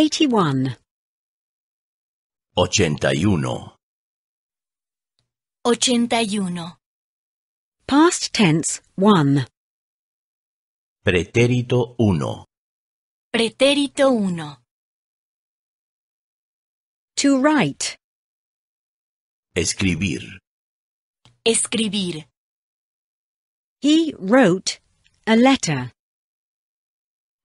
81 81 81 Past tense 1 Pretérito 1 Pretérito 1 To write Escribir Escribir He wrote a letter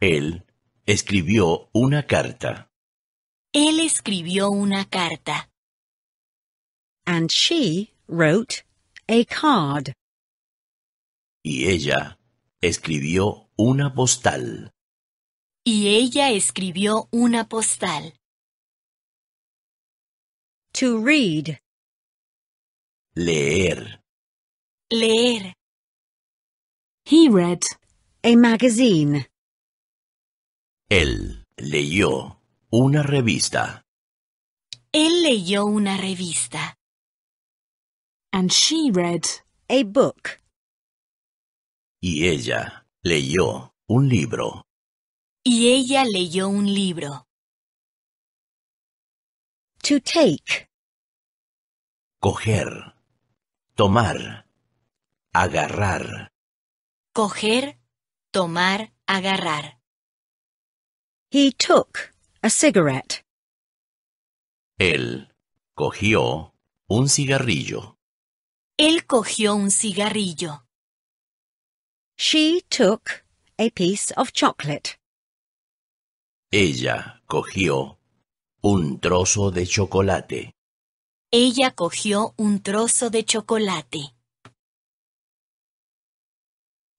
Él Escribió una carta. Él escribió una carta. And she wrote a card. Y ella escribió una postal. Y ella escribió una postal. To read. Leer. Leer. He read a magazine. Él leyó una revista. Él leyó una revista. And she read a book. Y ella leyó un libro. Y ella leyó un libro. To take. Coger. Tomar. Agarrar. Coger, tomar, agarrar. He took a cigarette. Él cogió un cigarrillo. Él cogió un cigarrillo. She took a piece of chocolate. Ella cogió un trozo de chocolate. Ella cogió un trozo de chocolate.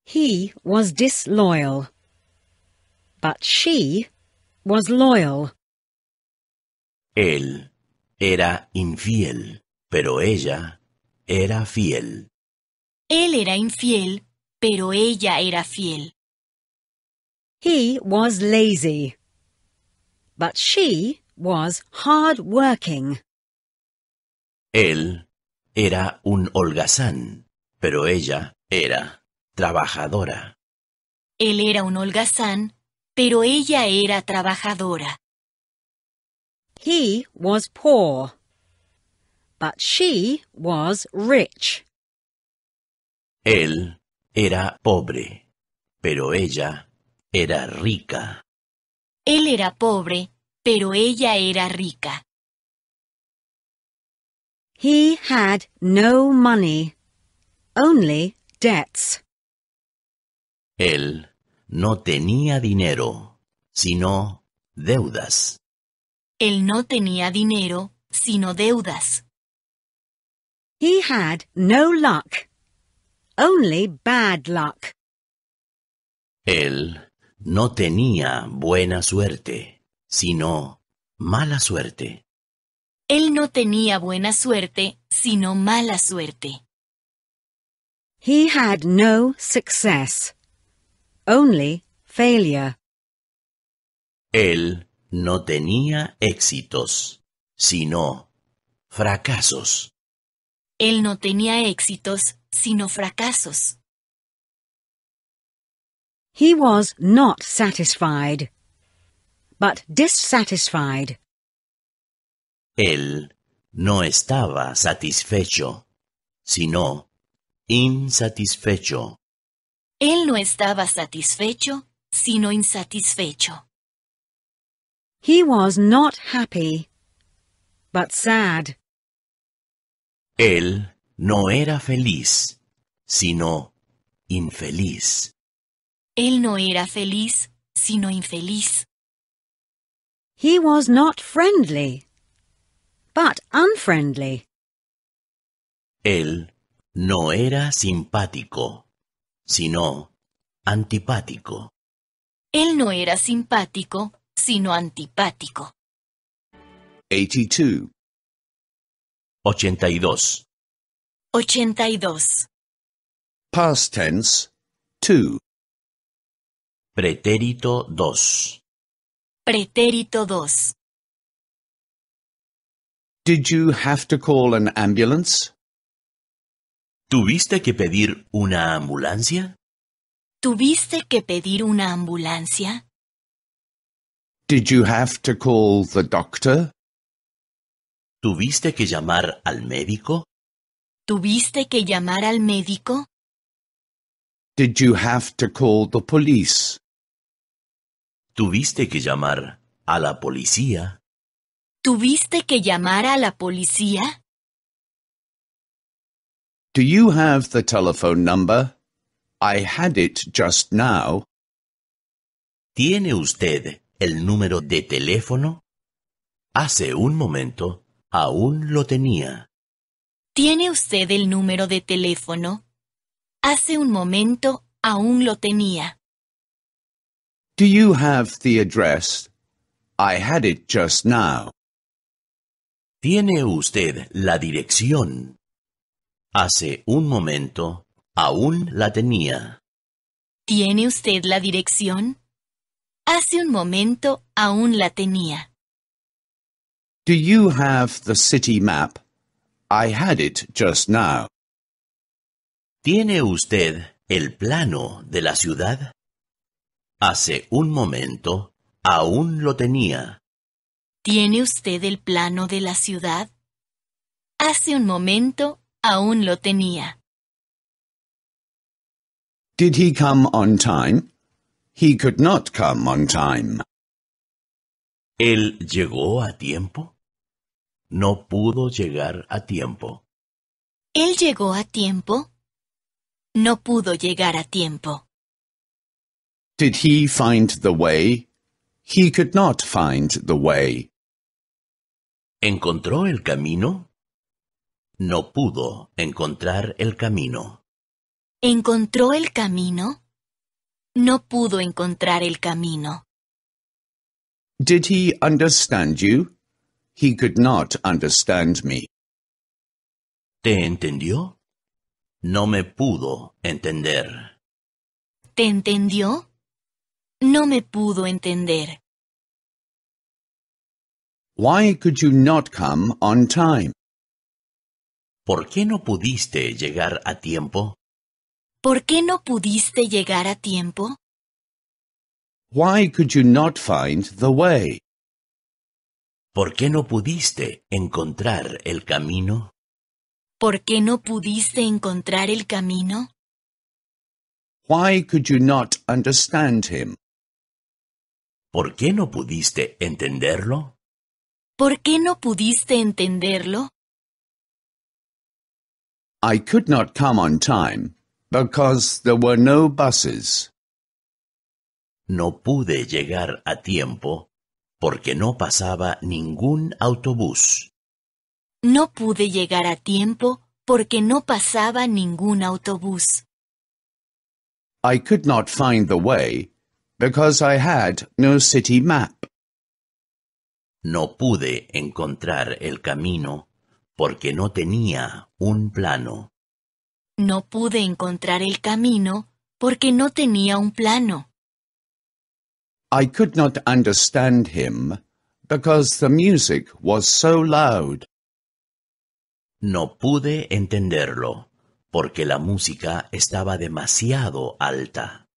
He was disloyal. But she Él era infiel, pero ella era fiel. Él era infiel, pero ella era fiel. He was lazy, but she was hard working. Él era un holgazán, pero ella era trabajadora. Él era un holgazán, pero ella era trabajadora. He was poor, but she was rich. Él era pobre, pero ella era rica. Él era pobre, pero ella era rica. He had no money, only debts. Él no tenía dinero, sino deudas. Él no tenía dinero, sino deudas. He had no luck, only bad luck. Él no tenía buena suerte, sino mala suerte. Él no tenía buena suerte, sino mala suerte. He had no success, Only failure. Él no tenía éxitos, sino fracasos. Él no tenía éxitos, sino fracasos. He was not satisfied, but dissatisfied. Él no estaba satisfecho, sino insatisfecho. Él no estaba satisfecho, sino insatisfecho. He was not happy, but sad. Él no era feliz, sino infeliz. Él no era feliz, sino infeliz. He was not friendly, but unfriendly. Él no era simpático, sino antipático. Él no era simpático, sino antipático. 82. 82. 82. Past tense 2. Pretérito 2. Pretérito 2. Did you have to call an ambulance? ¿Tuviste que pedir una ambulancia? ¿Tuviste que pedir una ambulancia? Did you have to call the doctor? ¿Tuviste que llamar al médico? ¿Tuviste que llamar al médico? Did you have to call the police? ¿Tuviste que llamar a la policía? ¿Tuviste que llamar a la policía? Do you have the telephone number? I had it just now. ¿Tiene usted el número de teléfono? Hace un momento aún lo tenía. ¿Tiene usted el número de teléfono? Hace un momento aún lo tenía. Do you have the address? I had it just now. ¿Tiene usted la dirección? Hace un momento aún la tenía. ¿Tiene usted la dirección? Hace un momento aún la tenía. Do you have the city map? I had it just now. ¿Tiene usted el plano de la ciudad? Hace un momento aún lo tenía. ¿Tiene usted el plano de la ciudad? Hace un momento aún lo tenía. Did he come on time? He could not come on time. El llegó a tiempo? No pudo llegar a tiempo. ¿Él llegó a tiempo? No pudo llegar a tiempo. Did he find the way? He could not find the way. ¿Encontró el camino? no pudo encontrar el camino. ¿Encontró el camino? No pudo encontrar el camino. Did he understand you? He could not understand me. ¿Te entendió? No me pudo entender. ¿Te entendió? No me pudo entender. Why could you not come on time? ¿Por qué no pudiste llegar a tiempo? ¿Por qué no pudiste llegar a tiempo? Why could you not find the way? ¿Por qué no pudiste encontrar el camino? ¿Por qué no pudiste encontrar el camino? Why could you not understand him? ¿Por qué no pudiste entenderlo? ¿Por qué no pudiste entenderlo? I could not come on time because there were no buses. No pude llegar a tiempo porque no pasaba ningún autobús. No pude llegar a tiempo porque no pasaba ningún autobús. I could not find the way because I had no city map. No pude encontrar el camino porque no tenía un plano. No pude encontrar el camino porque no tenía un plano. I could not understand him because the music was so loud. No pude entenderlo porque la música estaba demasiado alta.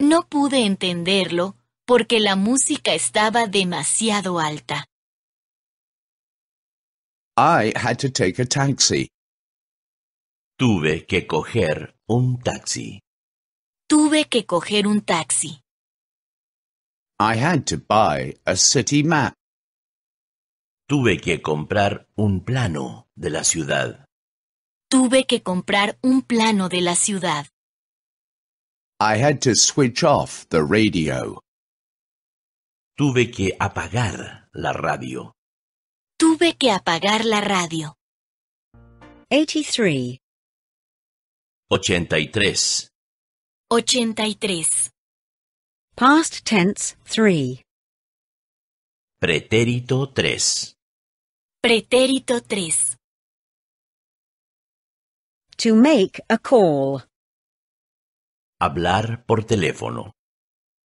No pude entenderlo porque la música estaba demasiado alta. I had to take a taxi. Tuve que coger un taxi. Tuve que coger un taxi. I had to buy a city map. Tuve que comprar un plano de la ciudad. Tuve que comprar un plano de la ciudad. I had to switch off the radio. Tuve que apagar la radio. Tuve que apagar la radio. 83. 83. 83. Past tense 3. Pretérito 3. Pretérito 3. To make a call. Hablar por teléfono.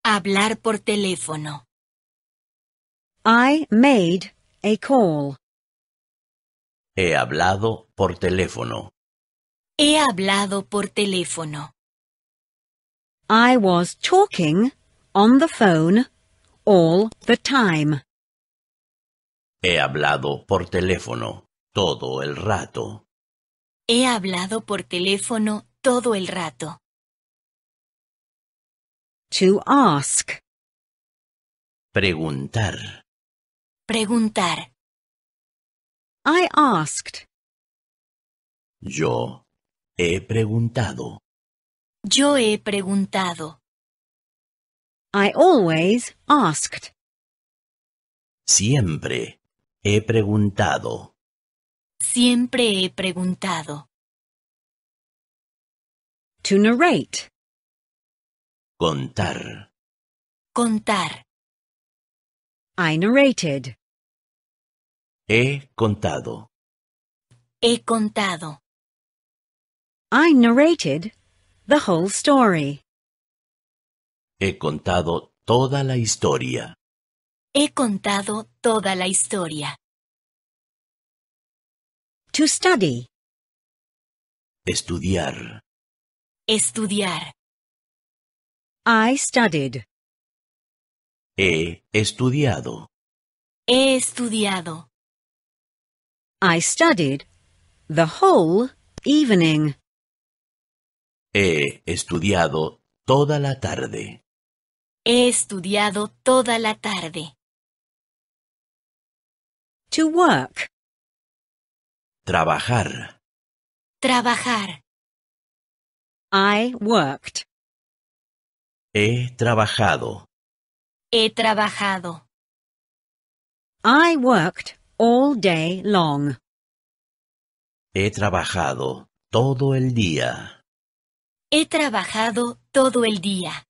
Hablar por teléfono. I made call. He hablado por teléfono. He hablado por teléfono. I was talking on the phone all the time. He hablado por teléfono todo el rato. He hablado por teléfono todo el rato. To ask. Preguntar. Preguntar. I asked. Yo he preguntado. Yo he preguntado. I always asked. Siempre he preguntado. Siempre he preguntado. To narrate. Contar. Contar. I narrated. He contado. He contado. I narrated the whole story. He contado toda la historia. He contado toda la historia. To study. Estudiar. Estudiar. I studied. He estudiado. He estudiado. I studied the whole evening. He estudiado toda la tarde. He estudiado toda la tarde. To work. Trabajar. Trabajar. I worked. He trabajado. He trabajado. I worked all day long. He trabajado todo el día. He trabajado todo el día.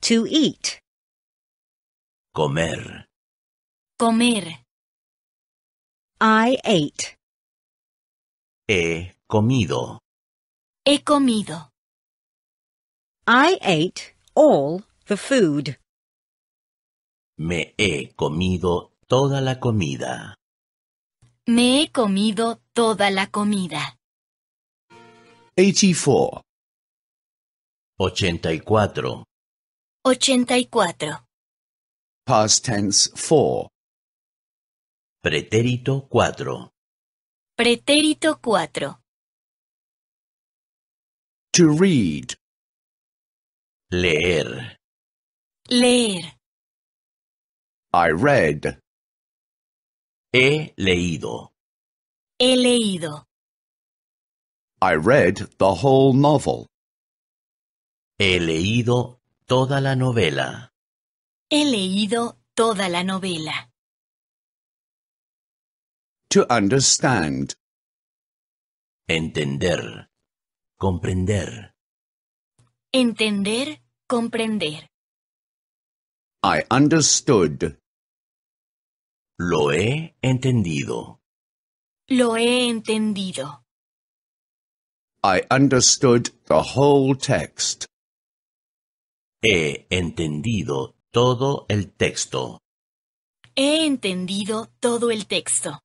To eat. Comer. Comer. I ate. He comido. He comido. I ate all the food. Me he comido toda la comida. Me he comido toda la comida. 84. 84. 84. Past tense 4. Pretérito 4. Pretérito 4. To read. Leer. Leer. I read. He leído. He leído. I read the whole novel. He leído toda la novela. He leído toda la novela. To understand. Entender. Comprender. Entender. Comprender. I understood. Lo he entendido. Lo he entendido. I understood the whole text. He entendido todo el texto. He entendido todo el texto.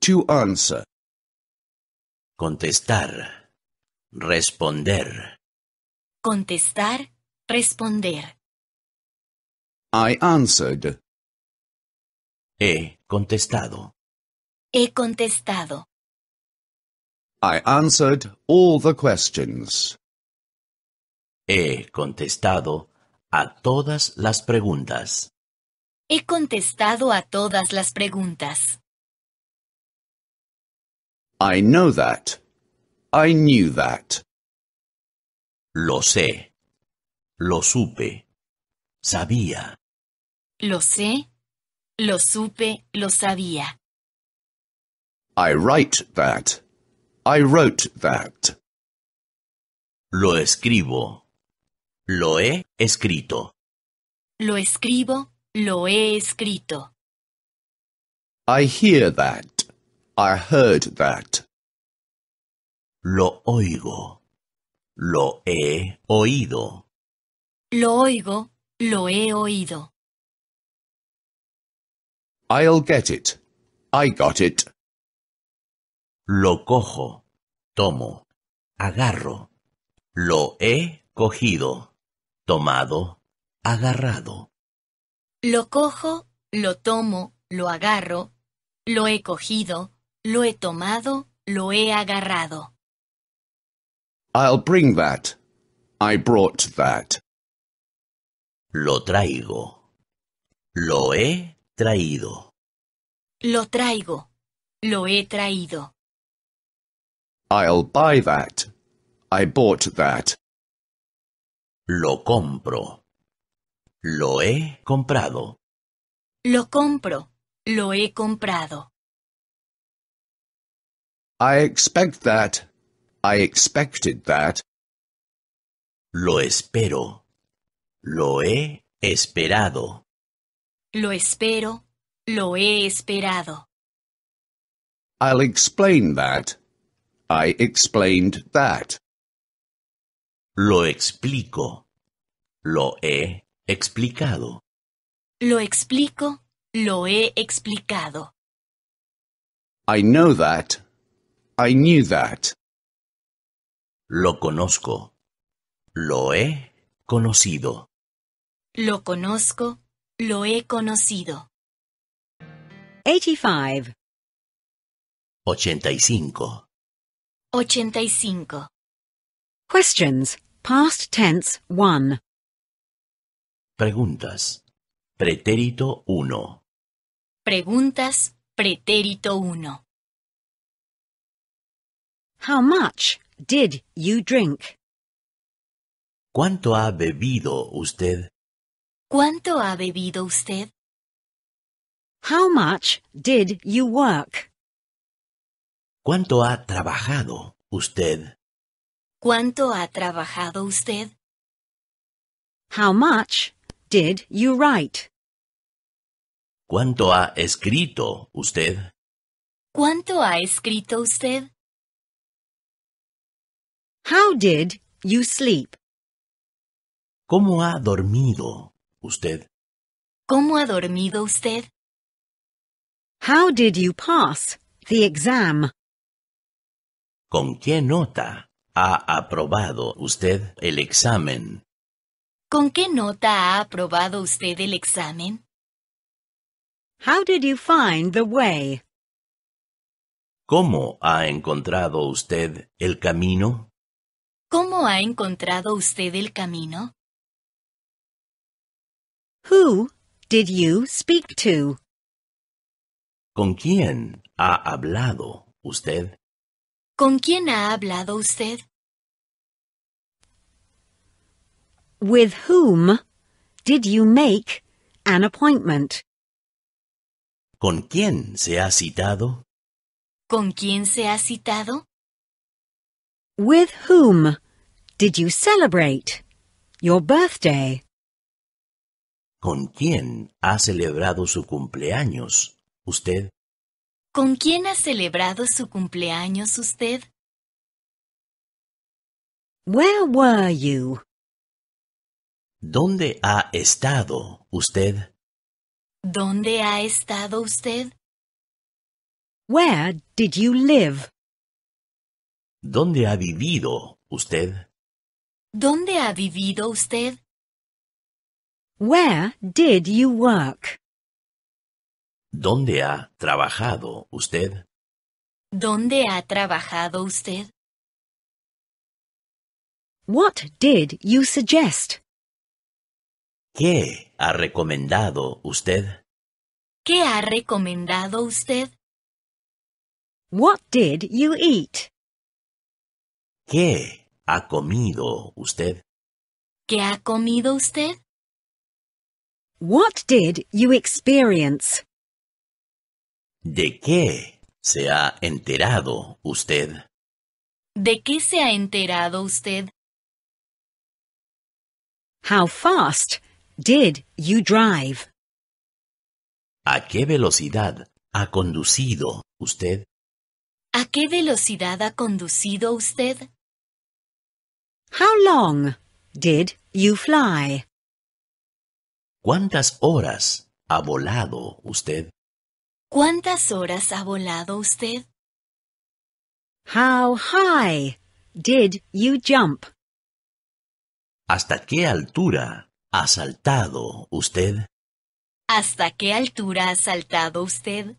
To answer. Contestar. Responder. Contestar. Responder. I answered. He contestado. He contestado. I answered all the questions. He contestado a todas las preguntas. He contestado a todas las preguntas. I know that. I knew that. Lo sé. Lo supe. Sabía. Lo sé. Lo supe. Lo sabía. I write that. I wrote that. Lo escribo. Lo he escrito. Lo escribo. Lo he escrito. I hear that. I heard that. Lo oigo. Lo he oído. Lo oigo, lo he oído. I'll get it. I got it. Lo cojo, tomo, agarro. Lo he cogido, tomado, agarrado. Lo cojo, lo tomo, lo agarro. Lo he cogido, lo he tomado, lo he agarrado. I'll bring that. I brought that. Lo traigo. Lo he traído. Lo traigo. Lo he traído. I'll buy that. I bought that. Lo compro. Lo he comprado. Lo compro. Lo he comprado. I expect that. I expected that. Lo espero. Lo he esperado. Lo espero, lo he esperado. I'll explain that. I explained that. Lo explico. Lo he explicado. Lo explico, lo he explicado. I know that. I knew that. Lo conozco. Lo he conocido. Lo conozco, lo he conocido. 85. 85. 85. Questions. Past tense 1. Preguntas. Pretérito 1. Preguntas. Pretérito 1. How much did you drink? ¿Cuánto ha bebido usted? ¿Cuánto ha bebido usted? How much did you work? ¿Cuánto ha trabajado usted? ¿Cuánto ha trabajado usted? How much did you write? ¿Cuánto ha escrito usted? ¿Cuánto ha escrito usted? How did you sleep? ¿Cómo ha dormido usted? ¿Cómo ha dormido usted? How did you pass the exam? ¿Con qué nota ha aprobado usted el examen? ¿Con qué nota ha aprobado usted el examen? How did you find the way? ¿Cómo ha encontrado usted el camino? ¿Cómo ha encontrado usted el camino? Who did you speak to? ¿Con quién ha hablado usted? ¿Con quién ha hablado usted? With whom did you make an appointment? ¿Con quién se ha citado? ¿Con quién se ha citado? With whom did you celebrate your birthday? ¿Con quién ha celebrado su cumpleaños usted? ¿Con quién ha celebrado su cumpleaños usted? Where were you? ¿Dónde ha estado usted? ¿Dónde ha estado usted? Where did you live? ¿Dónde ha vivido usted? ¿Dónde ha vivido usted? Where did you work? ¿Dónde ha trabajado usted? ¿Dónde ha trabajado usted? What did you suggest? ¿Qué ha recomendado usted? ¿Qué ha recomendado usted? What did you eat? ¿Qué ha comido usted? ¿Qué ha comido usted? What did you experience? ¿De qué se ha enterado usted? ¿De qué se ha enterado usted? How fast did you drive? ¿A qué velocidad ha conducido usted? ¿A qué velocidad ha conducido usted? How long did you fly? ¿Cuántas horas ha volado usted? ¿Cuántas horas ha volado usted? How high did you jump? ¿Hasta qué altura ha saltado usted? ¿Hasta qué altura ha saltado usted?